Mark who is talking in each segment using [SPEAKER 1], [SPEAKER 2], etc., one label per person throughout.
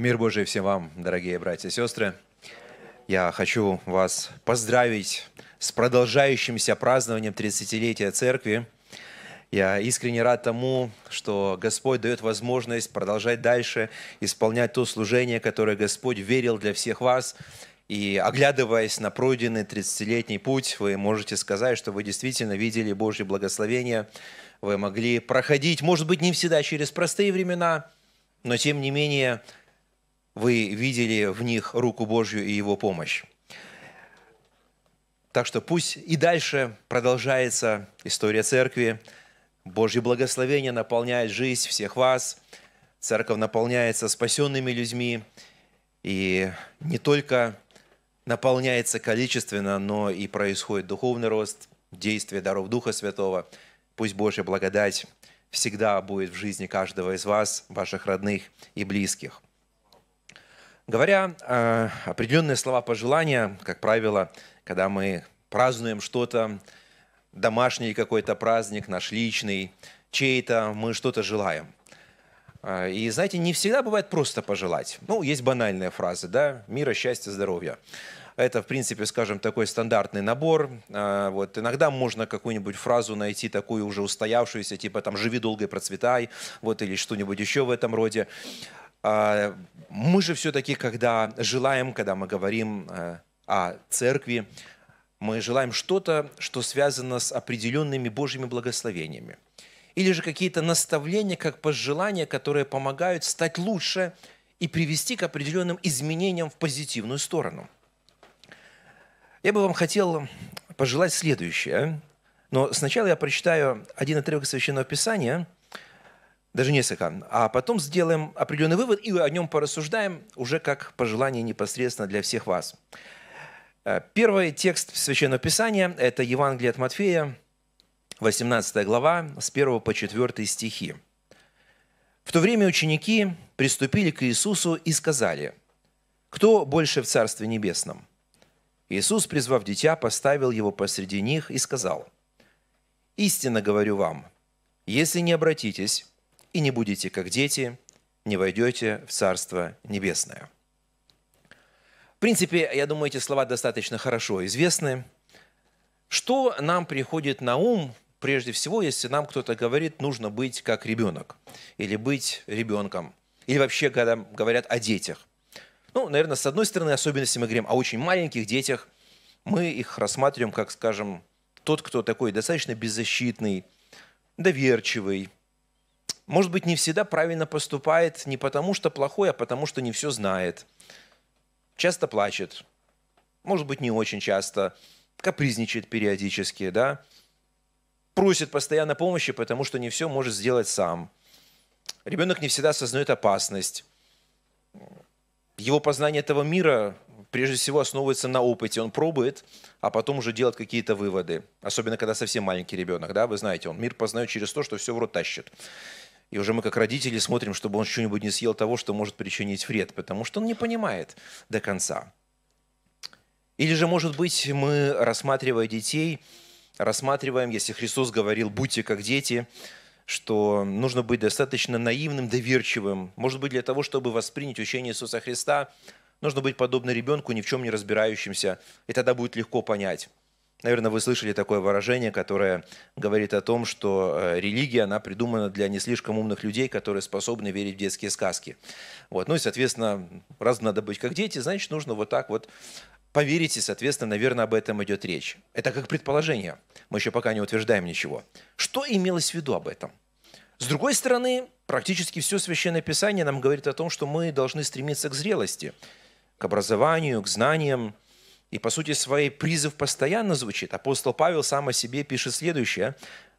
[SPEAKER 1] Мир Божий всем вам, дорогие братья и сестры. Я хочу вас поздравить с продолжающимся празднованием 30-летия Церкви. Я искренне рад тому, что Господь дает возможность продолжать дальше, исполнять то служение, которое Господь верил для всех вас. И оглядываясь на пройденный 30-летний путь, вы можете сказать, что вы действительно видели Божье благословение, вы могли проходить, может быть, не всегда через простые времена, но тем не менее вы видели в них руку Божью и Его помощь. Так что пусть и дальше продолжается история церкви. Божье благословение наполняет жизнь всех вас. Церковь наполняется спасенными людьми. И не только наполняется количественно, но и происходит духовный рост, действие даров Духа Святого. Пусть Божья благодать всегда будет в жизни каждого из вас, ваших родных и близких. Говоря э, определенные слова пожелания, как правило, когда мы празднуем что-то, домашний какой-то праздник, наш личный, чей-то, мы что-то желаем. Э, и знаете, не всегда бывает просто пожелать. Ну, есть банальные фразы, да, мира, счастья, здоровья. Это, в принципе, скажем, такой стандартный набор. Э, вот. Иногда можно какую-нибудь фразу найти, такую уже устоявшуюся, типа там «живи долго и процветай», вот, или что-нибудь еще в этом роде. А, мы же все-таки, когда желаем, когда мы говорим э, о церкви, мы желаем что-то, что связано с определенными Божьими благословениями. Или же какие-то наставления, как пожелания, которые помогают стать лучше и привести к определенным изменениям в позитивную сторону. Я бы вам хотел пожелать следующее, но сначала я прочитаю один отрывок Священного Писания – даже несколько, а потом сделаем определенный вывод и о нем порассуждаем уже как пожелание непосредственно для всех вас. Э, первый текст Священного Писания – это Евангелие от Матфея, 18 глава, с 1 по 4 стихи. «В то время ученики приступили к Иисусу и сказали, «Кто больше в Царстве Небесном?» Иисус, призвав дитя, поставил его посреди них и сказал, «Истинно говорю вам, если не обратитесь, и не будете как дети, не войдете в Царство Небесное». В принципе, я думаю, эти слова достаточно хорошо известны. Что нам приходит на ум, прежде всего, если нам кто-то говорит, нужно быть как ребенок, или быть ребенком, или вообще, когда говорят о детях. Ну, наверное, с одной стороны, особенно если мы говорим о очень маленьких детях, мы их рассматриваем как, скажем, тот, кто такой достаточно беззащитный, доверчивый, может быть, не всегда правильно поступает не потому, что плохой, а потому, что не все знает. Часто плачет, может быть, не очень часто, капризничает периодически, да, просит постоянно помощи, потому что не все может сделать сам. Ребенок не всегда осознает опасность. Его познание этого мира прежде всего основывается на опыте. Он пробует, а потом уже делает какие-то выводы. Особенно, когда совсем маленький ребенок, да, вы знаете, он мир познает через то, что все в рот тащит. И уже мы как родители смотрим, чтобы он что-нибудь не съел того, что может причинить вред, потому что он не понимает до конца. Или же, может быть, мы, рассматривая детей, рассматриваем, если Христос говорил «будьте как дети», что нужно быть достаточно наивным, доверчивым. Может быть, для того, чтобы воспринять учение Иисуса Христа, нужно быть подобно ребенку, ни в чем не разбирающимся, и тогда будет легко понять. Наверное, вы слышали такое выражение, которое говорит о том, что э, религия, она придумана для не слишком умных людей, которые способны верить в детские сказки. Вот. Ну и, соответственно, раз надо быть как дети, значит, нужно вот так вот поверить, и, соответственно, наверное, об этом идет речь. Это как предположение. Мы еще пока не утверждаем ничего. Что имелось в виду об этом? С другой стороны, практически все Священное Писание нам говорит о том, что мы должны стремиться к зрелости, к образованию, к знаниям, и по сути своей призыв постоянно звучит. Апостол Павел сам о себе пишет следующее.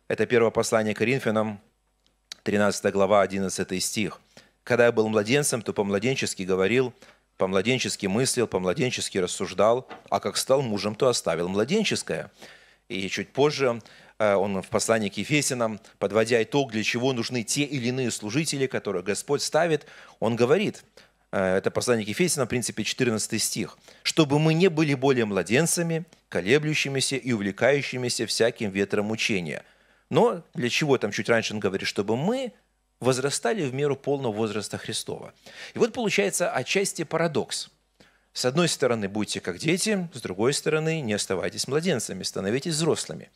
[SPEAKER 1] Это первое послание Коринфянам, 13 глава, 11 стих. «Когда я был младенцем, то по-младенчески говорил, по-младенчески мыслил, по-младенчески рассуждал, а как стал мужем, то оставил младенческое». И чуть позже э, он в послании к Ефесинам, подводя итог, для чего нужны те или иные служители, которые Господь ставит, он говорит – Э, это послание к Ефесянам, в принципе, 14 стих, «чтобы мы не были более младенцами, колеблющимися и увлекающимися всяким ветром учения». Но для чего там чуть раньше он говорит, чтобы мы возрастали в меру полного возраста Христова. И вот получается отчасти парадокс. С одной стороны, будьте как дети, с другой стороны, не оставайтесь младенцами, становитесь взрослыми.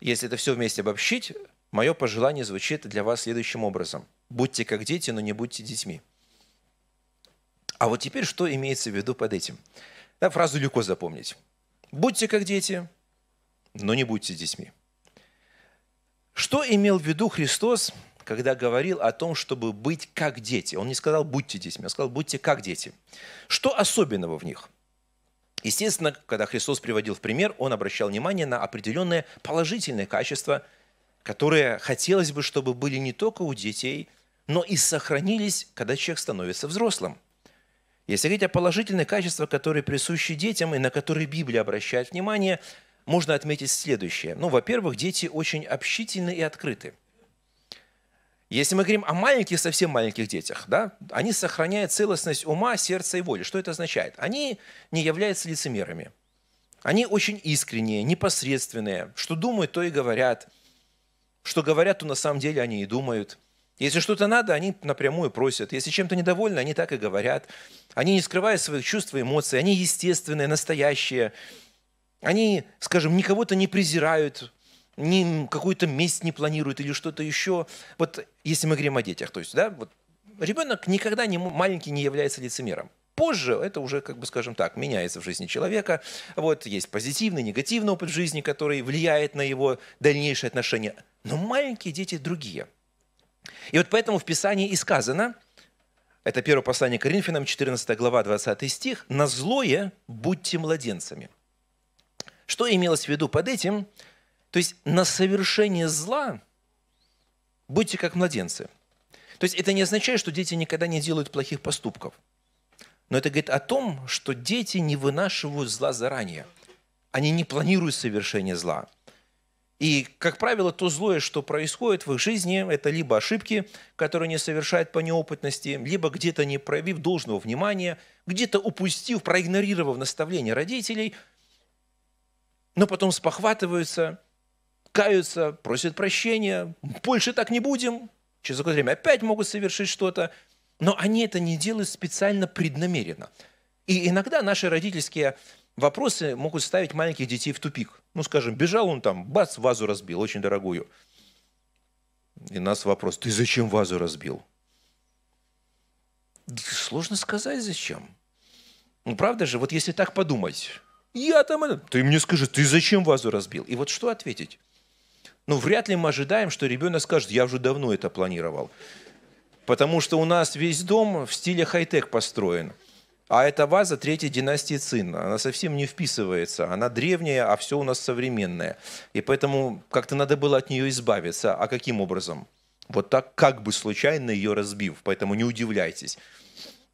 [SPEAKER 1] Если это все вместе обобщить, мое пожелание звучит для вас следующим образом. Будьте как дети, но не будьте детьми – а вот теперь что имеется в виду под этим? Да, фразу легко запомнить. Будьте как дети, но не будьте детьми. Что имел в виду Христос, когда говорил о том, чтобы быть как дети? Он не сказал «будьте детьми», он сказал «будьте как дети». Что особенного в них? Естественно, когда Христос приводил в пример, он обращал внимание на определенные положительные качества, которые хотелось бы, чтобы были не только у детей, но и сохранились, когда человек становится взрослым – если говорить о положительных качествах, которые присущи детям и на которые Библия обращает внимание, можно отметить следующее. Ну, во-первых, дети очень общительны и открыты. Если мы говорим о маленьких, совсем маленьких детях, да, они сохраняют целостность ума, сердца и воли. Что это означает? Они не являются лицемерами. Они очень искренние, непосредственные. Что думают, то и говорят. Что говорят, то на самом деле они и думают – если что-то надо, они напрямую просят. Если чем-то недовольны, они так и говорят. Они не скрывают своих чувств и эмоций. Они естественные, настоящие. Они, скажем, никого-то не презирают, ни какую-то месть не планируют или что-то еще. Вот если мы говорим о детях, то есть, да, вот ребенок никогда не маленький не является лицемером. Позже это уже, как бы скажем так, меняется в жизни человека. Вот есть позитивный, негативный опыт жизни, который влияет на его дальнейшие отношения. Но маленькие дети другие – и вот поэтому в Писании и сказано, это первое послание к Коринфянам, 14 глава, 20 стих, «На злое будьте младенцами». Что имелось в виду под этим? То есть на совершение зла будьте как младенцы. То есть это не означает, что дети никогда не делают плохих поступков. Но это говорит о том, что дети не вынашивают зла заранее. Они не планируют совершение зла. И, как правило, то злое, что происходит в их жизни, это либо ошибки, которые они совершают по неопытности, либо где-то не проявив должного внимания, где-то упустив, проигнорировав наставления родителей, но потом спохватываются, каются, просят прощения, больше так не будем, через какое-то время опять могут совершить что-то, но они это не делают специально, преднамеренно. И иногда наши родительские вопросы могут ставить маленьких детей в тупик. Ну, скажем, бежал он там, бац, вазу разбил, очень дорогую. И нас вопрос, ты зачем вазу разбил? Сложно сказать, зачем. Ну, правда же, вот если так подумать, я там... Ты мне скажи, ты зачем вазу разбил? И вот что ответить? Ну, вряд ли мы ожидаем, что ребенок скажет, я уже давно это планировал. Потому что у нас весь дом в стиле хай-тек построен – а эта ваза третьей династии Цин, она совсем не вписывается, она древняя, а все у нас современное. И поэтому как-то надо было от нее избавиться. А каким образом? Вот так как бы случайно ее разбив, поэтому не удивляйтесь.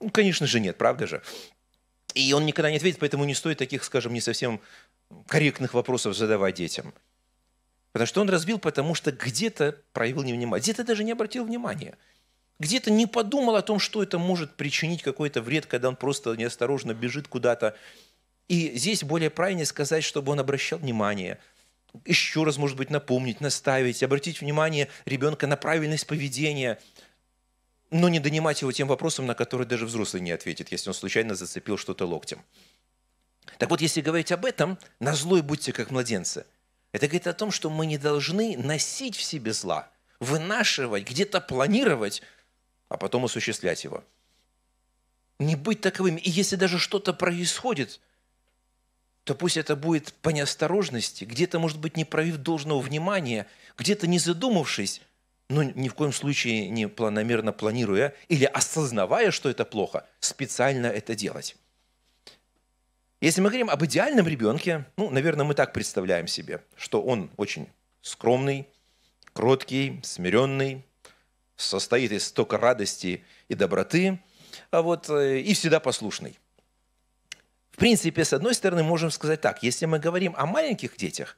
[SPEAKER 1] Ну, конечно же нет, правда же? И он никогда не ответит, поэтому не стоит таких, скажем, не совсем корректных вопросов задавать детям. Потому что он разбил, потому что где-то проявил невнимание, где-то даже не обратил внимания – где-то не подумал о том, что это может причинить какой-то вред, когда он просто неосторожно бежит куда-то. И здесь более правильнее сказать, чтобы он обращал внимание, еще раз, может быть, напомнить, наставить, обратить внимание ребенка на правильность поведения, но не донимать его тем вопросом, на который даже взрослый не ответит, если он случайно зацепил что-то локтем. Так вот, если говорить об этом, на злой будьте как младенцы. Это говорит о том, что мы не должны носить в себе зла, вынашивать, где-то планировать, а потом осуществлять его. Не быть таковыми. И если даже что-то происходит, то пусть это будет по неосторожности, где-то, может быть, не проявив должного внимания, где-то не задумавшись, но ни в коем случае не планомерно планируя или осознавая, что это плохо, специально это делать. Если мы говорим об идеальном ребенке, ну, наверное, мы так представляем себе, что он очень скромный, кроткий, смиренный, состоит из столько радости и доброты, а вот, э, и всегда послушный. В принципе, с одной стороны, можем сказать так, если мы говорим о маленьких детях,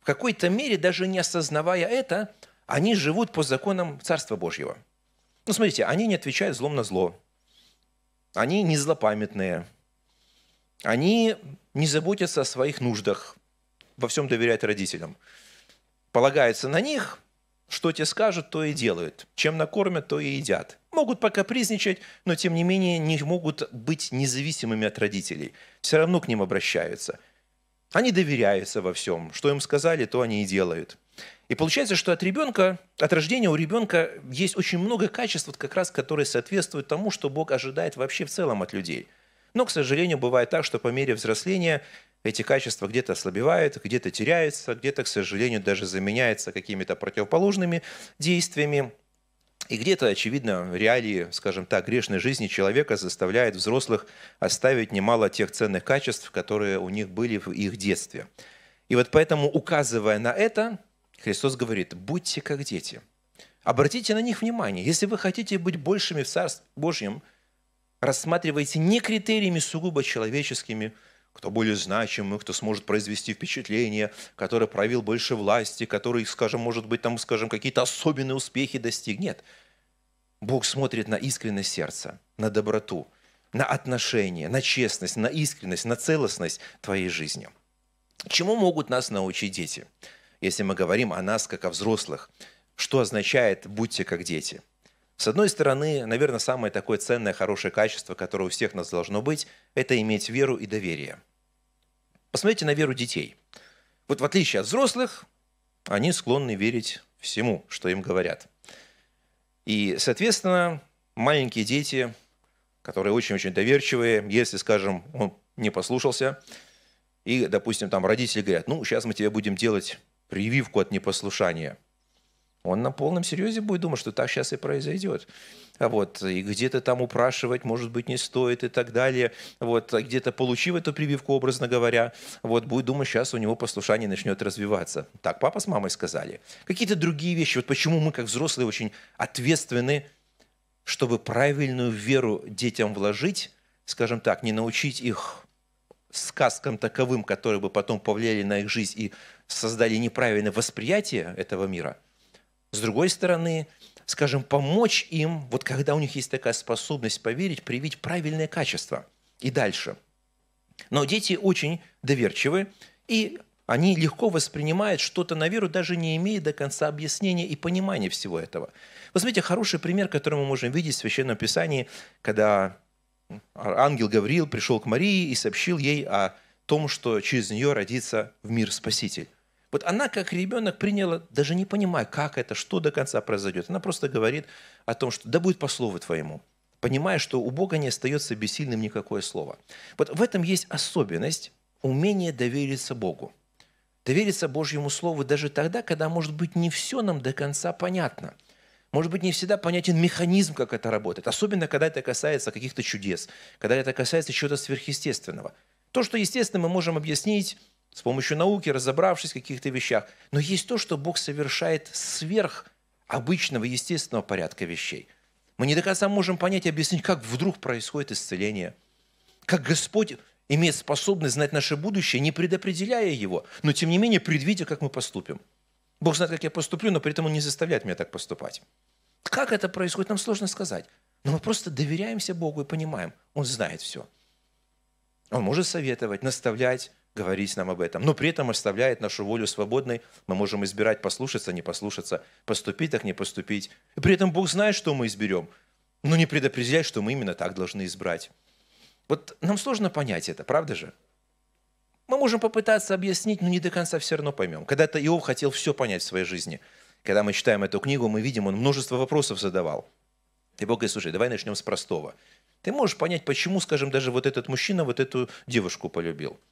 [SPEAKER 1] в какой-то мере, даже не осознавая это, они живут по законам Царства Божьего. Ну, смотрите, они не отвечают злом на зло. Они не злопамятные. Они не заботятся о своих нуждах. Во всем доверяют родителям. Полагаются на них, что те скажут, то и делают. Чем накормят, то и едят. Могут пока но тем не менее не могут быть независимыми от родителей. Все равно к ним обращаются. Они доверяются во всем. Что им сказали, то они и делают. И получается, что от ребенка, от рождения у ребенка есть очень много качеств, вот как раз, которые соответствуют тому, что Бог ожидает вообще в целом от людей. Но, к сожалению, бывает так, что по мере взросления эти качества где-то ослабевают, где-то теряются, где-то, к сожалению, даже заменяются какими-то противоположными действиями. И где-то, очевидно, реалии, скажем так, грешной жизни человека заставляет взрослых оставить немало тех ценных качеств, которые у них были в их детстве. И вот поэтому, указывая на это, Христос говорит, будьте как дети. Обратите на них внимание. Если вы хотите быть большими в Царстве Божьем, рассматривайте не критериями сугубо человеческими, кто более значимый, кто сможет произвести впечатление, который проявил больше власти, который, скажем, может быть, там, скажем, какие-то особенные успехи достигнет. Бог смотрит на искренность сердца, на доброту, на отношения, на честность, на искренность, на целостность твоей жизни. Чему могут нас научить дети, если мы говорим о нас как о взрослых? Что означает «будьте как дети»? С одной стороны, наверное, самое такое ценное, хорошее качество, которое у всех нас должно быть, это иметь веру и доверие. Посмотрите на веру детей. Вот в отличие от взрослых, они склонны верить всему, что им говорят. И, соответственно, маленькие дети, которые очень-очень доверчивые, если, скажем, он не послушался, и, допустим, там родители говорят, ну, сейчас мы тебе будем делать прививку от непослушания – он на полном серьезе будет думать, что так сейчас и произойдет. А вот. И где-то там упрашивать, может быть, не стоит и так далее. Вот. А где-то получив эту прививку, образно говоря, вот, будет думать, сейчас у него послушание начнет развиваться. Так папа с мамой сказали. Какие-то другие вещи. Вот почему мы, как взрослые, очень ответственны, чтобы правильную веру детям вложить, скажем так, не научить их сказкам таковым, которые бы потом повлияли на их жизнь и создали неправильное восприятие этого мира – с другой стороны, скажем, помочь им, вот когда у них есть такая способность поверить, привить правильное качество. И дальше. Но дети очень доверчивы, и они легко воспринимают что-то на веру, даже не имея до конца объяснения и понимания всего этого. Вы смотрите, хороший пример, который мы можем видеть в Священном Писании, когда ангел Гавриил пришел к Марии и сообщил ей о том, что через нее родится в мир Спаситель. Вот она, как ребенок, приняла, даже не понимая, как это, что до конца произойдет. Она просто говорит о том, что да будет по слову твоему, понимая, что у Бога не остается бессильным никакое слово. Вот в этом есть особенность умения довериться Богу. Довериться Божьему Слову даже тогда, когда, может быть, не все нам до конца понятно. Может быть, не всегда понятен механизм, как это работает. Особенно, когда это касается каких-то чудес, когда это касается чего-то сверхъестественного. То, что, естественно, мы можем объяснить с помощью науки, разобравшись в каких-то вещах. Но есть то, что Бог совершает сверх обычного, естественного порядка вещей. Мы не до конца можем понять и объяснить, как вдруг происходит исцеление. Как Господь имеет способность знать наше будущее, не предопределяя его, но тем не менее предвидя, как мы поступим. Бог знает, как я поступлю, но при этом Он не заставляет меня так поступать. Как это происходит, нам сложно сказать. Но мы просто доверяемся Богу и понимаем, Он знает все. Он может советовать, наставлять, говорить нам об этом, но при этом оставляет нашу волю свободной. Мы можем избирать послушаться, не послушаться, поступить так, не поступить. И при этом Бог знает, что мы изберем, но не предопределяет, что мы именно так должны избрать. Вот нам сложно понять это, правда же? Мы можем попытаться объяснить, но не до конца все равно поймем. Когда-то Иов хотел все понять в своей жизни. Когда мы читаем эту книгу, мы видим, он множество вопросов задавал. И Бог говорит, слушай, давай начнем с простого. Ты можешь понять, почему, скажем, даже вот этот мужчина вот эту девушку полюбил –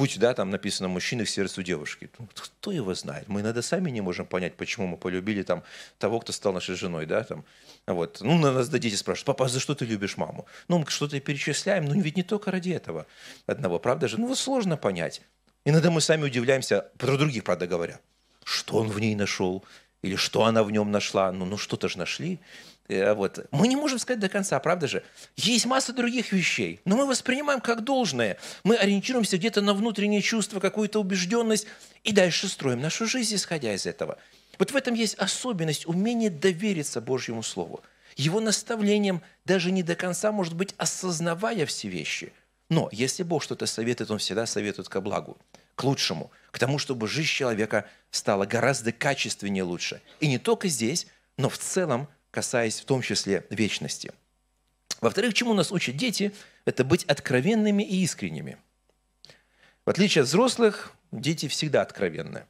[SPEAKER 1] Путь, да, там написано «мужчины к сердцу девушки». Ну, кто его знает? Мы иногда сами не можем понять, почему мы полюбили там того, кто стал нашей женой, да, там. Вот. Ну, на нас дети спрашивают, папа, а за что ты любишь маму? Ну, мы что-то перечисляем, но ведь не только ради этого одного, правда же? Ну, вот сложно понять. Иногда мы сами удивляемся, про других, правда говоря, что он в ней нашел, или что она в нем нашла. Ну, ну что-то же нашли. Э, вот. Мы не можем сказать до конца, правда же? Есть масса других вещей, но мы воспринимаем как должное. Мы ориентируемся где-то на внутреннее чувство, какую-то убежденность, и дальше строим нашу жизнь, исходя из этого. Вот в этом есть особенность умения довериться Божьему Слову. Его наставлением, даже не до конца, может быть, осознавая все вещи. Но если Бог что-то советует, Он всегда советует ко благу, к лучшему, к тому, чтобы жизнь человека стала гораздо качественнее лучше. И не только здесь, но в целом – касаясь в том числе вечности. Во-вторых, чему нас учат дети, это быть откровенными и искренними. В отличие от взрослых, дети всегда откровенны.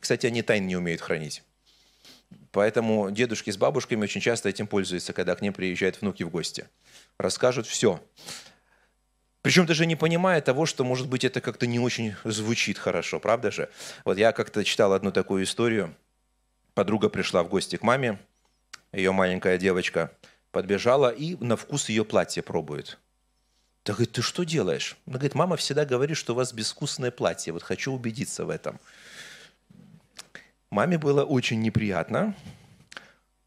[SPEAKER 1] Кстати, они тайн не умеют хранить. Поэтому дедушки с бабушками очень часто этим пользуются, когда к ним приезжают внуки в гости. Расскажут все. Причем даже не понимая того, что, может быть, это как-то не очень звучит хорошо, правда же? Вот я как-то читал одну такую историю. Подруга пришла в гости к маме, ее маленькая девочка подбежала и на вкус ее платье пробует. Да говорит, ты что делаешь? Она говорит, мама всегда говорит, что у вас безвкусное платье. Вот хочу убедиться в этом. Маме было очень неприятно.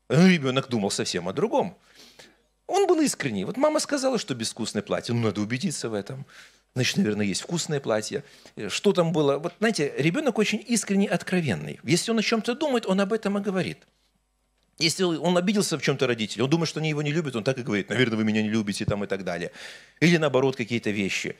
[SPEAKER 1] Ну, ребенок думал совсем о другом. Он был искренний. Вот мама сказала, что безвкусное платье. Ну, надо убедиться в этом. Значит, наверное, есть вкусное платье. Э, что там было? Вот, знаете, ребенок очень искренний, откровенный. Если он о чем-то думает, он об этом и говорит. Если он обиделся в чем-то родителей, он думает, что они его не любят, он так и говорит, наверное, вы меня не любите там и так далее. Или наоборот, какие-то вещи.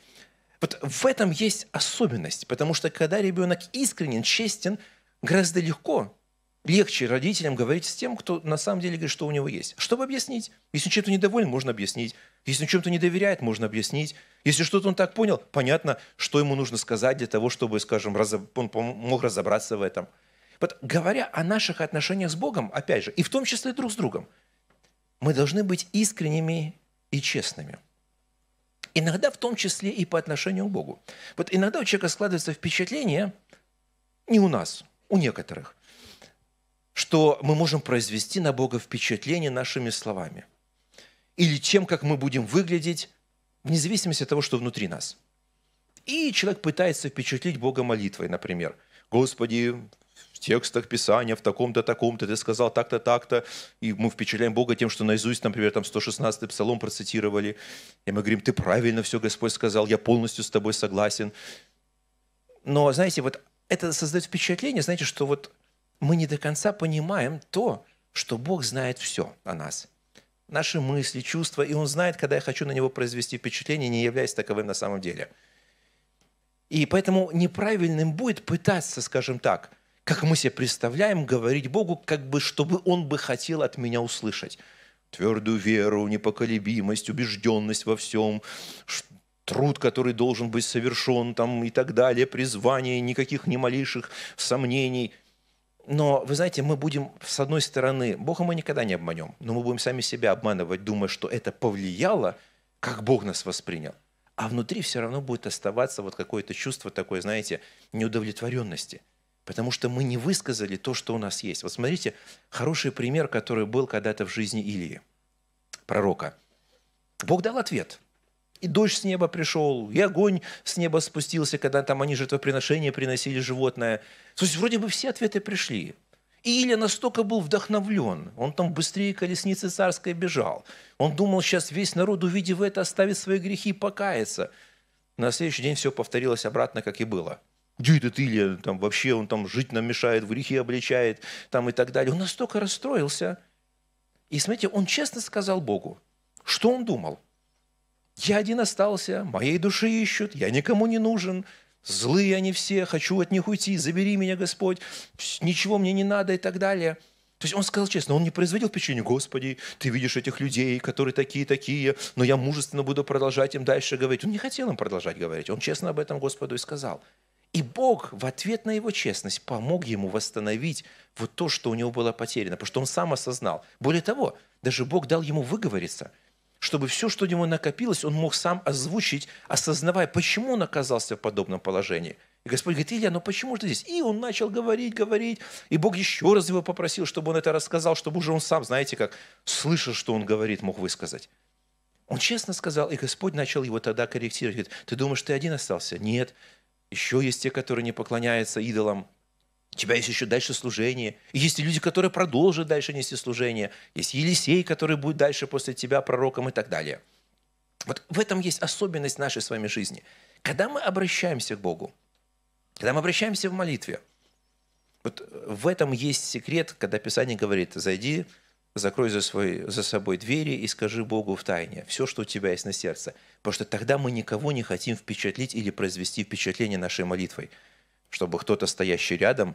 [SPEAKER 1] Вот в этом есть особенность, потому что когда ребенок искренен, честен, гораздо легко, легче родителям говорить с тем, кто на самом деле говорит, что у него есть. Чтобы объяснить. Если чем-то недоволен, можно объяснить. Если он чем-то не доверяет, можно объяснить. Если что-то он так понял, понятно, что ему нужно сказать для того, чтобы, скажем, он мог разобраться в этом. Вот говоря о наших отношениях с Богом, опять же, и в том числе друг с другом, мы должны быть искренними и честными. Иногда в том числе и по отношению к Богу. Вот иногда у человека складывается впечатление, не у нас, у некоторых, что мы можем произвести на Бога впечатление нашими словами или тем, как мы будем выглядеть, вне зависимости от того, что внутри нас. И человек пытается впечатлить Бога молитвой, например. «Господи, в текстах Писания, в таком-то, таком-то, ты сказал так-то, так-то. И мы впечатляем Бога тем, что наизусть, например, там 116-й псалом процитировали. И мы говорим, ты правильно все, Господь сказал, я полностью с тобой согласен. Но, знаете, вот это создает впечатление, знаете, что вот мы не до конца понимаем то, что Бог знает все о нас. Наши мысли, чувства, и Он знает, когда я хочу на Него произвести впечатление, не являясь таковым на самом деле. И поэтому неправильным будет пытаться, скажем так, как мы себе представляем говорить Богу, как бы, чтобы Он бы хотел от меня услышать. Твердую веру, непоколебимость, убежденность во всем, труд, который должен быть совершен там, и так далее, призвание, никаких ни малейших сомнений. Но, вы знаете, мы будем, с одной стороны, Бога мы никогда не обманем, но мы будем сами себя обманывать, думая, что это повлияло, как Бог нас воспринял. А внутри все равно будет оставаться вот какое-то чувство такое, знаете, неудовлетворенности – потому что мы не высказали то, что у нас есть. Вот смотрите, хороший пример, который был когда-то в жизни Илии, пророка. Бог дал ответ. И дождь с неба пришел, и огонь с неба спустился, когда там они жертвоприношения приносили животное. То есть вроде бы все ответы пришли. И Илья настолько был вдохновлен, он там быстрее колесницы царской бежал. Он думал, сейчас весь народ, увидев это, оставит свои грехи и покается. На следующий день все повторилось обратно, как и было – где этот Илья? Там вообще он там жить нам мешает, в грехи обличает, там и так далее. Он настолько расстроился. И смотрите, он честно сказал Богу, что он думал. Я один остался, моей души ищут, я никому не нужен, злые они все, хочу от них уйти, забери меня, Господь, ничего мне не надо и так далее. То есть он сказал честно, он не производил впечатление, Господи, ты видишь этих людей, которые такие-такие, но я мужественно буду продолжать им дальше говорить. Он не хотел им продолжать говорить, он честно об этом Господу и сказал – и Бог в ответ на его честность помог ему восстановить вот то, что у него было потеряно, потому что он сам осознал. Более того, даже Бог дал ему выговориться, чтобы все, что у него накопилось, он мог сам озвучить, осознавая, почему он оказался в подобном положении. И Господь говорит, Илья, ну почему ты здесь? И он начал говорить, говорить. И Бог еще раз его попросил, чтобы он это рассказал, чтобы уже он сам, знаете, как слышал, что он говорит, мог высказать. Он честно сказал, и Господь начал его тогда корректировать. Говорит, ты думаешь, ты один остался? Нет, еще есть те, которые не поклоняются идолам. У тебя есть еще дальше служение. И есть и люди, которые продолжат дальше нести служение. Есть Елисей, который будет дальше после тебя пророком и так далее. Вот в этом есть особенность нашей с вами жизни. Когда мы обращаемся к Богу, когда мы обращаемся в молитве, вот в этом есть секрет, когда Писание говорит, зайди закрой за, свой, за собой двери и скажи Богу в тайне все, что у тебя есть на сердце. Потому что тогда мы никого не хотим впечатлить или произвести впечатление нашей молитвой, чтобы кто-то, стоящий рядом,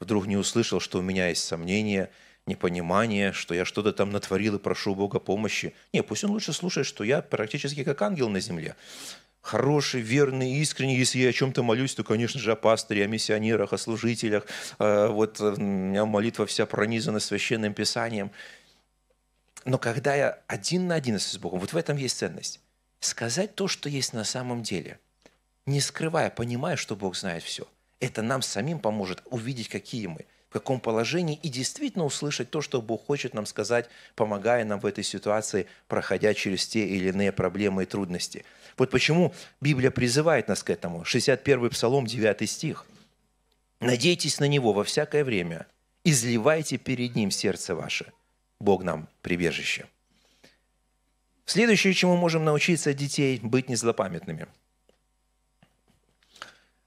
[SPEAKER 1] вдруг не услышал, что у меня есть сомнения, непонимание, что я что-то там натворил и прошу Бога помощи. Не, пусть он лучше слушает, что я практически как ангел на земле. Хороший, верный, искренний. Если я о чем-то молюсь, то, конечно же, о пастыре, о миссионерах, о служителях. А, вот у меня молитва вся пронизана священным писанием – но когда я один на один с Богом, вот в этом есть ценность. Сказать то, что есть на самом деле, не скрывая, понимая, что Бог знает все. Это нам самим поможет увидеть, какие мы, в каком положении, и действительно услышать то, что Бог хочет нам сказать, помогая нам в этой ситуации, проходя через те или иные проблемы и трудности. Вот почему Библия призывает нас к этому. 61 Псалом, 9 стих. «Надейтесь на Него во всякое время, изливайте перед Ним сердце ваше, Бог нам прибежище. Следующее, чему можем научиться от детей, быть незлопамятными.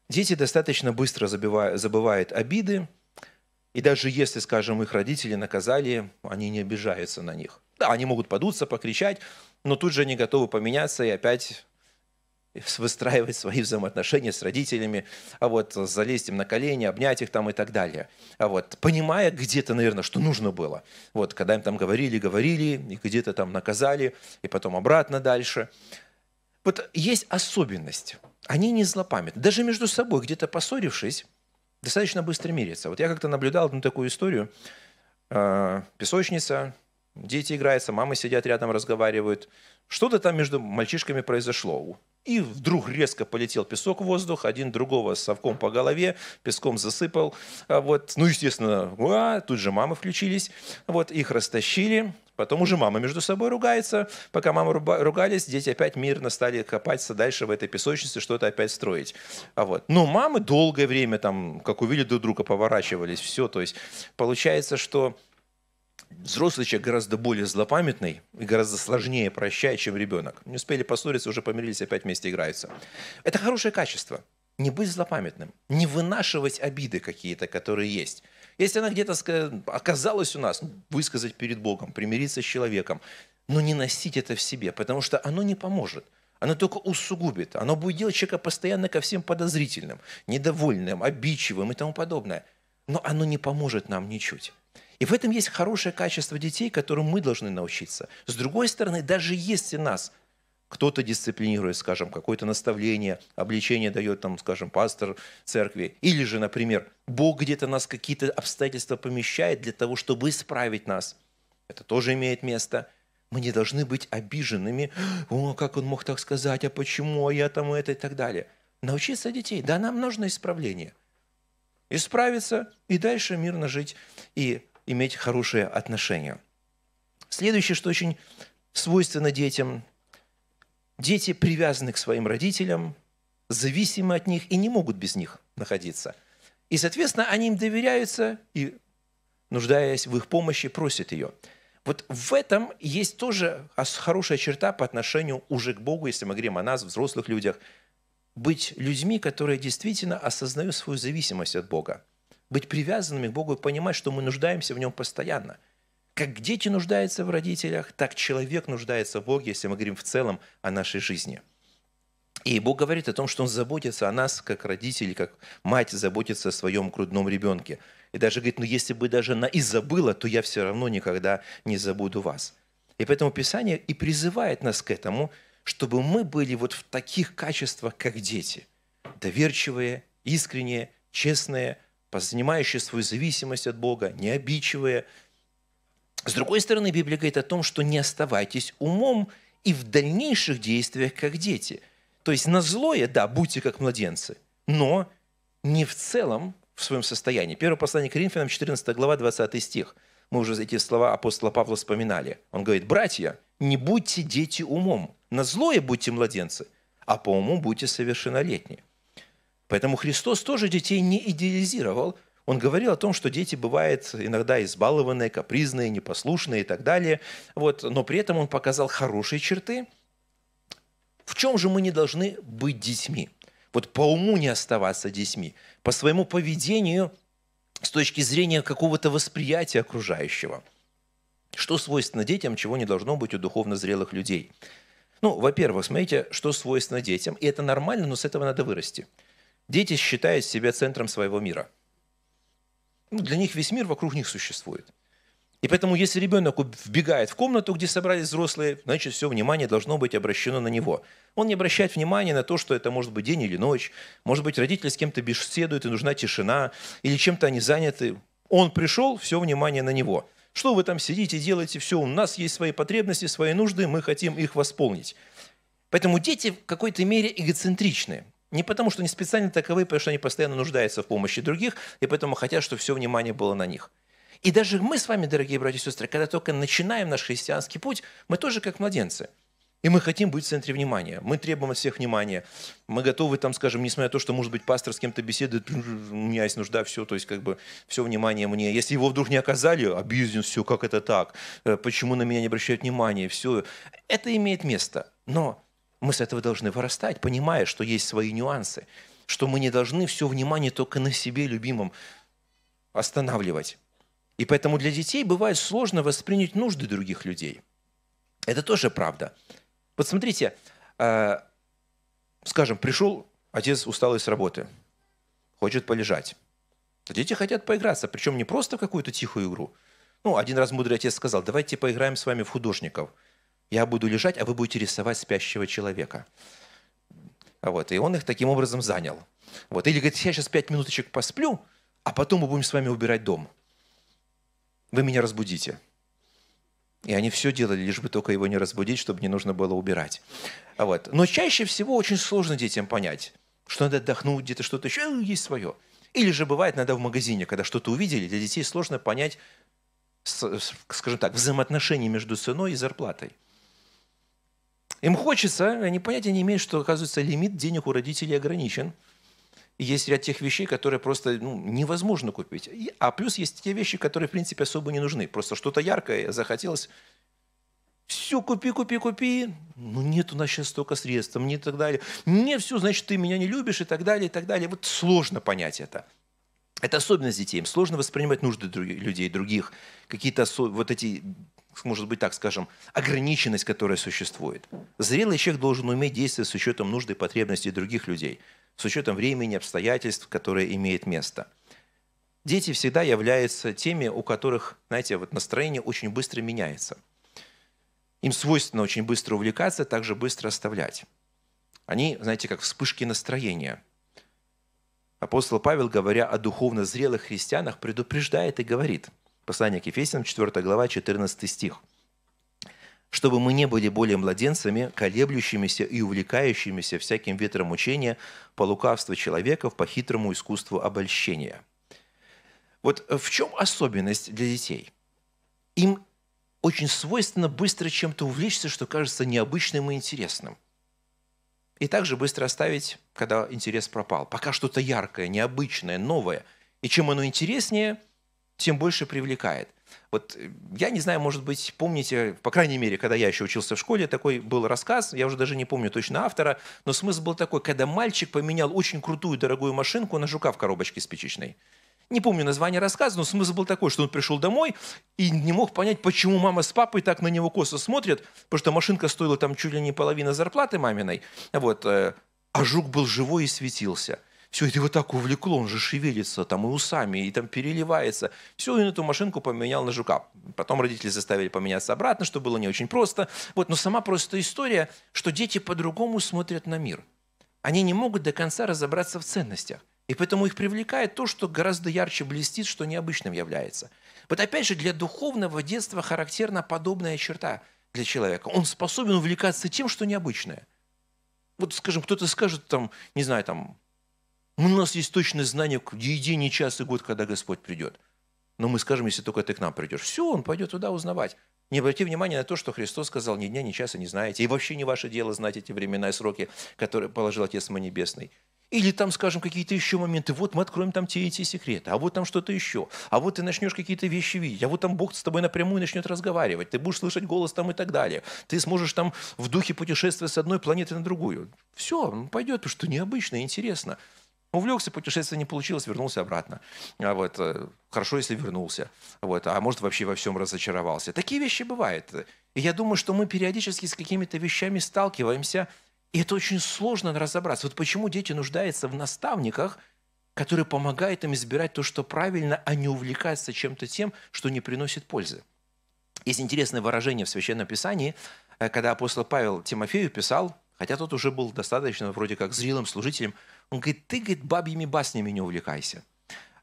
[SPEAKER 1] Дети достаточно быстро забывают обиды, и даже если, скажем, их родители наказали, они не обижаются на них. Да, они могут подуться, покричать, но тут же они готовы поменяться и опять выстраивать свои взаимоотношения с родителями, а вот залезть им на колени, обнять их там и так далее. А вот понимая где-то, наверное, что нужно было. Вот когда им там говорили, говорили, и где-то там наказали, и потом обратно дальше. Вот есть особенность. Они не злопамятны. Даже между собой, где-то поссорившись, достаточно быстро мирятся. Вот я как-то наблюдал одну такую историю. А, песочница, дети играются, мамы сидят рядом, разговаривают. Что-то там между мальчишками произошло и вдруг резко полетел песок в воздух, один другого совком по голове, песком засыпал. А вот. Ну, естественно, уа, тут же мамы включились. Вот, их растащили, Потом уже мама между собой ругается. Пока мамы ругались, дети опять мирно стали копаться дальше в этой песочнице, что-то опять строить. А вот. Но мамы долгое время, там, как увидели друг друга, поворачивались. Все, то есть получается, что Взрослый человек гораздо более злопамятный и гораздо сложнее прощает, чем ребенок. Не успели поссориться, уже помирились, опять вместе играются. Это хорошее качество. Не быть злопамятным, не вынашивать обиды какие-то, которые есть. Если она где-то оказалась у нас, ну, высказать перед Богом, примириться с человеком, но не носить это в себе, потому что оно не поможет. Оно только усугубит. Оно будет делать человека постоянно ко всем подозрительным, недовольным, обидчивым и тому подобное. Но оно не поможет нам ничуть. И в этом есть хорошее качество детей, которым мы должны научиться. С другой стороны, даже если нас кто-то дисциплинирует, скажем, какое-то наставление, обличение дает, там, скажем, пастор церкви, или же, например, Бог где-то нас какие-то обстоятельства помещает для того, чтобы исправить нас. Это тоже имеет место. Мы не должны быть обиженными. О, как он мог так сказать, а почему, а я там это и так далее. Научиться детей. Да, нам нужно исправление. Исправиться и дальше мирно жить. И иметь хорошие отношения. Следующее, что очень свойственно детям, дети привязаны к своим родителям, зависимы от них и не могут без них находиться. И, соответственно, они им доверяются и, нуждаясь в их помощи, просят ее. Вот в этом есть тоже хорошая черта по отношению уже к Богу, если мы говорим о нас, взрослых людях, быть людьми, которые действительно осознают свою зависимость от Бога быть привязанными к Богу и понимать, что мы нуждаемся в Нем постоянно. Как дети нуждаются в родителях, так человек нуждается в Боге, если мы говорим в целом о нашей жизни. И Бог говорит о том, что Он заботится о нас, как родители, как мать заботится о своем грудном ребенке. И даже говорит, ну если бы даже она и забыла, то я все равно никогда не забуду вас. И поэтому Писание и призывает нас к этому, чтобы мы были вот в таких качествах, как дети. Доверчивые, искренние, честные – позанимающие свою зависимость от Бога, не обидчивые. С другой стороны, Библия говорит о том, что не оставайтесь умом и в дальнейших действиях, как дети. То есть на злое, да, будьте как младенцы, но не в целом в своем состоянии. Первое послание к Коринфянам, 14 глава, 20 стих. Мы уже эти слова апостола Павла вспоминали. Он говорит, «Братья, не будьте дети умом, на злое будьте младенцы, а по уму будьте совершеннолетние». Поэтому Христос тоже детей не идеализировал. Он говорил о том, что дети бывают иногда избалованные, капризные, непослушные и так далее. Вот. Но при этом он показал хорошие черты. В чем же мы не должны быть детьми? Вот по уму не оставаться детьми, по своему поведению с точки зрения какого-то восприятия окружающего. Что свойственно детям, чего не должно быть у духовно зрелых людей? Ну, во-первых, смотрите, что свойственно детям, и это нормально, но с этого надо вырасти – Дети считают себя центром своего мира. Ну, для них весь мир вокруг них существует. И поэтому, если ребенок вбегает в комнату, где собрались взрослые, значит, все внимание должно быть обращено на него. Он не обращает внимания на то, что это может быть день или ночь, может быть, родители с кем-то беседуют, и нужна тишина, или чем-то они заняты. Он пришел, все внимание на него. Что вы там сидите, делаете, все, у нас есть свои потребности, свои нужды, мы хотим их восполнить. Поэтому дети в какой-то мере эгоцентричны. Не потому, что они специально таковы, потому что они постоянно нуждаются в помощи других, и поэтому хотят, чтобы все внимание было на них. И даже мы с вами, дорогие братья и сестры, когда только начинаем наш христианский путь, мы тоже как младенцы. И мы хотим быть в центре внимания. Мы требуем от всех внимания. Мы готовы, там, скажем, несмотря на то, что, может быть, пастор с кем-то беседует, у меня есть нужда, все, то есть, как бы, все внимание мне. Если его вдруг не оказали, объюзен, все, как это так? Э, почему на меня не обращают внимания? Все. Это имеет место. Но мы с этого должны вырастать, понимая, что есть свои нюансы, что мы не должны все внимание только на себе любимом останавливать. И поэтому для детей бывает сложно воспринять нужды других людей. Это тоже правда. Вот смотрите, э, скажем, пришел отец усталый с работы, хочет полежать. Дети хотят поиграться, причем не просто в какую-то тихую игру. Ну, один раз мудрый отец сказал, давайте поиграем с вами в художников – я буду лежать, а вы будете рисовать спящего человека. А вот. И он их таким образом занял. Вот. Или говорит, я сейчас пять минуточек посплю, а потом мы будем с вами убирать дом. Вы меня разбудите. И они все делали, лишь бы только его не разбудить, чтобы не нужно было убирать. А вот. Но чаще всего очень сложно детям понять, что надо отдохнуть, где-то что-то еще э, есть свое. Или же бывает иногда в магазине, когда что-то увидели, для детей сложно понять, скажем так, взаимоотношения между ценой и зарплатой. Им хочется, они понятия не имеют, что, оказывается, лимит денег у родителей ограничен. И есть ряд тех вещей, которые просто ну, невозможно купить. И, а плюс есть те вещи, которые, в принципе, особо не нужны. Просто что-то яркое захотелось. Все, купи, купи, купи. Ну нет у нас сейчас столько средств, мне и так далее. Не все, значит, ты меня не любишь и так далее, и так далее. Вот сложно понять это. Это особенность детей. Им сложно воспринимать нужды других, людей, других. Какие-то вот эти, может быть, так скажем, ограниченность, которая существует. Зрелый человек должен уметь действовать с учетом нужды и потребностей других людей, с учетом времени, обстоятельств, которые имеют место. Дети всегда являются теми, у которых, знаете, вот настроение очень быстро меняется. Им свойственно очень быстро увлекаться, а также быстро оставлять. Они, знаете, как вспышки настроения – Апостол Павел, говоря о духовно зрелых христианах, предупреждает и говорит. Послание к Ефесянам, 4 глава, 14 стих. «Чтобы мы не были более младенцами, колеблющимися и увлекающимися всяким ветром учения по лукавству человеков, по хитрому искусству обольщения». Вот в чем особенность для детей? Им очень свойственно быстро чем-то увлечься, что кажется необычным и интересным – и также быстро оставить, когда интерес пропал. Пока что-то яркое, необычное, новое. И чем оно интереснее, тем больше привлекает. Вот э, я не знаю, может быть, помните, по крайней мере, когда я еще учился в школе, такой был рассказ, я уже даже не помню точно автора, но смысл был такой, когда мальчик поменял очень крутую дорогую машинку на жука в коробочке спичечной. Не помню название рассказа, но смысл был такой, что он пришел домой и не мог понять, почему мама с папой так на него косо смотрят, потому что машинка стоила там чуть ли не половина зарплаты маминой. Вот. Э, а жук был живой и светился. Все это его так увлекло, он же шевелится там и усами, и там переливается. Все, и эту машинку поменял на жука. Потом родители заставили поменяться обратно, что было не очень просто. Вот, но сама просто история, что дети по-другому смотрят на мир. Они не могут до конца разобраться в ценностях. И поэтому их привлекает то, что гораздо ярче блестит, что необычным является. Вот опять же, для духовного детства характерна подобная черта для человека. Он способен увлекаться тем, что необычное. Вот, скажем, кто-то скажет, там, не знаю, там, у нас есть точное знание, где единий час и год, когда Господь придет – но мы скажем, если только ты к нам придешь. Все, он пойдет туда узнавать. Не обрати внимания на то, что Христос сказал, ни дня, ни часа не знаете. И вообще не ваше дело знать эти времена и сроки, которые положил Отец мой Небесный. Или там, скажем, какие-то еще моменты. Вот мы откроем там те и те секреты, а вот там что-то еще. А вот ты начнешь какие-то вещи видеть, а вот там Бог с тобой напрямую начнет разговаривать. Ты будешь слышать голос там и так далее. Ты сможешь там в духе путешествовать с одной планеты на другую. Все, пойдет, потому что необычно, интересно. Увлекся, путешествие не получилось, вернулся обратно. А вот, э, хорошо, если вернулся. Вот, а может, вообще во всем разочаровался. Такие вещи бывают. И я думаю, что мы периодически с какими-то вещами сталкиваемся, и это очень сложно разобраться. Вот почему дети нуждаются в наставниках, которые помогают им избирать то, что правильно, а не увлекаться чем-то тем, что не приносит пользы. Есть интересное выражение в Священном Писании, э, когда апостол Павел Тимофею писал, хотя тот уже был достаточно вроде как зрелым служителем, он говорит, ты, говорит, бабьими баснями не увлекайся.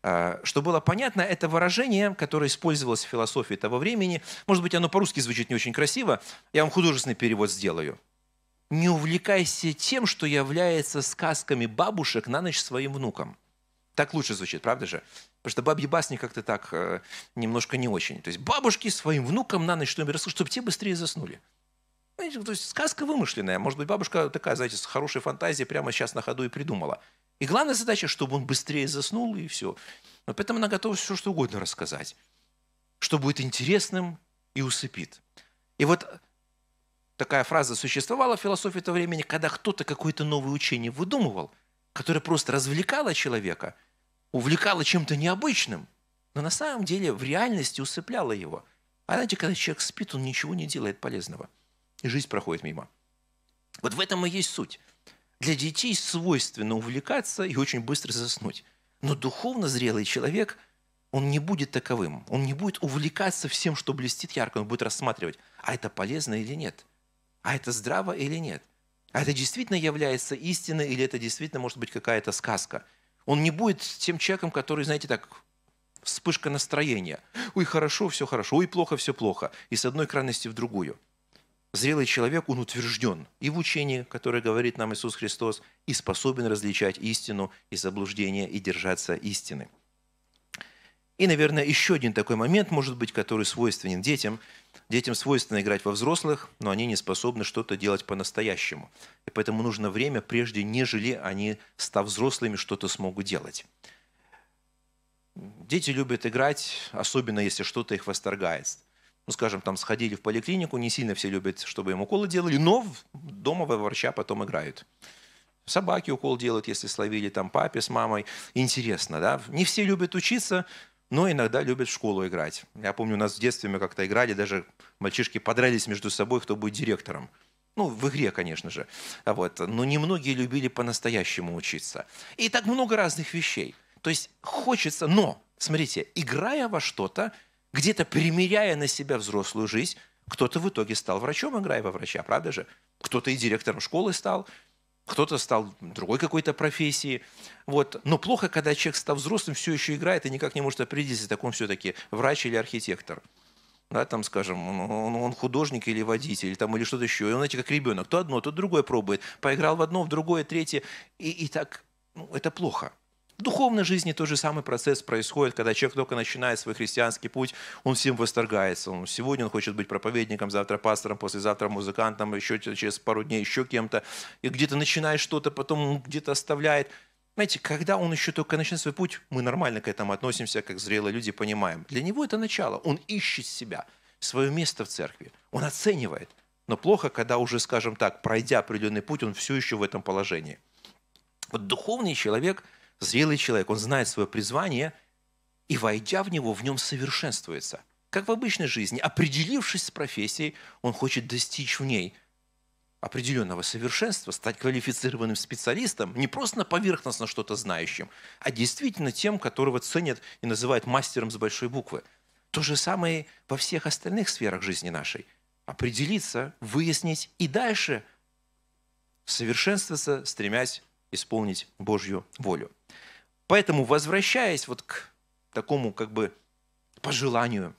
[SPEAKER 1] А, что было понятно, это выражение, которое использовалось в философии того времени. Может быть, оно по-русски звучит не очень красиво. Я вам художественный перевод сделаю. Не увлекайся тем, что является сказками бабушек на ночь своим внукам. Так лучше звучит, правда же? Потому что бабьи басни как-то так э, немножко не очень. То есть бабушки своим внукам на ночь что-нибудь расскажут, чтобы те быстрее заснули. Понимаете, ну, то есть сказка вымышленная. Может быть, бабушка такая, знаете, с хорошей фантазией прямо сейчас на ходу и придумала. И главная задача, чтобы он быстрее заснул, и все. Но поэтому она готова все, что угодно рассказать, что будет интересным и усыпит. И вот такая фраза существовала в философии того времени, когда кто-то какое-то новое учение выдумывал, которое просто развлекало человека, увлекало чем-то необычным, но на самом деле в реальности усыпляло его. А знаете, когда человек спит, он ничего не делает полезного – и жизнь проходит мимо. Вот в этом и есть суть. Для детей свойственно увлекаться и очень быстро заснуть. Но духовно зрелый человек, он не будет таковым. Он не будет увлекаться всем, что блестит ярко. Он будет рассматривать, а это полезно или нет. А это здраво или нет. А это действительно является истиной или это действительно может быть какая-то сказка. Он не будет тем человеком, который, знаете, так вспышка настроения. Ой, хорошо, все хорошо. Ой, плохо, все плохо. И с одной крайности в другую. Зрелый человек, он утвержден и в учении, которое говорит нам Иисус Христос, и способен различать истину и заблуждение, и держаться истины. И, наверное, еще один такой момент, может быть, который свойственен детям. Детям свойственно играть во взрослых, но они не способны что-то делать по-настоящему. И поэтому нужно время, прежде нежели они, став взрослыми, что-то смогут делать. Дети любят играть, особенно если что-то их восторгает ну, скажем, там сходили в поликлинику, не сильно все любят, чтобы им уколы делали, но дома во врача потом играют. Собаки укол делают, если словили там папе с мамой. Интересно, да? Не все любят учиться, но иногда любят в школу играть. Я помню, у нас в детстве мы как-то играли, даже мальчишки подрались между собой, кто будет директором. Ну, в игре, конечно же. А вот. Но немногие любили по-настоящему учиться. И так много разных вещей. То есть хочется, но, смотрите, играя во что-то, где-то примеряя на себя взрослую жизнь, кто-то в итоге стал врачом, играя во врача, правда же? Кто-то и директором школы стал, кто-то стал другой какой-то профессии. Вот. Но плохо, когда человек, стал взрослым, все еще играет и никак не может определиться, если он все-таки врач или архитектор. Да, там, скажем, он, он художник или водитель, там, или что-то еще. И он, знаете, как ребенок, то одно, то другое пробует. Поиграл в одно, в другое, третье. И, и так, ну, это плохо. В духовной жизни тот же самый процесс происходит, когда человек только начинает свой христианский путь, он всем восторгается. Он, сегодня он хочет быть проповедником, завтра пастором, послезавтра музыкантом, еще через пару дней еще кем-то. И где-то начинает что-то, потом где-то оставляет. Знаете, когда он еще только начинает свой путь, мы нормально к этому относимся, как зрелые люди понимаем. Для него это начало. Он ищет себя, свое место в церкви. Он оценивает. Но плохо, когда уже, скажем так, пройдя определенный путь, он все еще в этом положении. Вот духовный человек – Зрелый человек, он знает свое призвание, и, войдя в него, в нем совершенствуется. Как в обычной жизни, определившись с профессией, он хочет достичь в ней определенного совершенства, стать квалифицированным специалистом, не просто на поверхностно что-то знающим, а действительно тем, которого ценят и называют мастером с большой буквы. То же самое во всех остальных сферах жизни нашей. Определиться, выяснить и дальше совершенствоваться, стремясь исполнить Божью волю. Поэтому, возвращаясь вот к такому как бы пожеланию,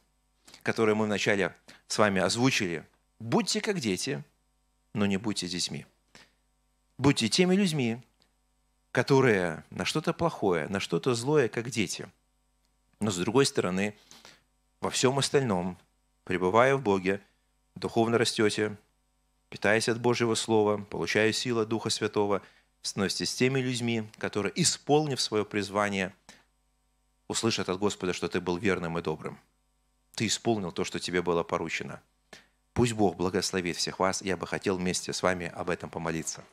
[SPEAKER 1] которое мы вначале с вами озвучили, будьте как дети, но не будьте детьми. Будьте теми людьми, которые на что-то плохое, на что-то злое, как дети. Но, с другой стороны, во всем остальном, пребывая в Боге, духовно растете, питаясь от Божьего Слова, получая силу Духа Святого – становитесь теми людьми, которые, исполнив свое призвание, услышат от Господа, что ты был верным и добрым. Ты исполнил то, что тебе было поручено. Пусть Бог благословит всех вас. Я бы хотел вместе с вами об этом помолиться.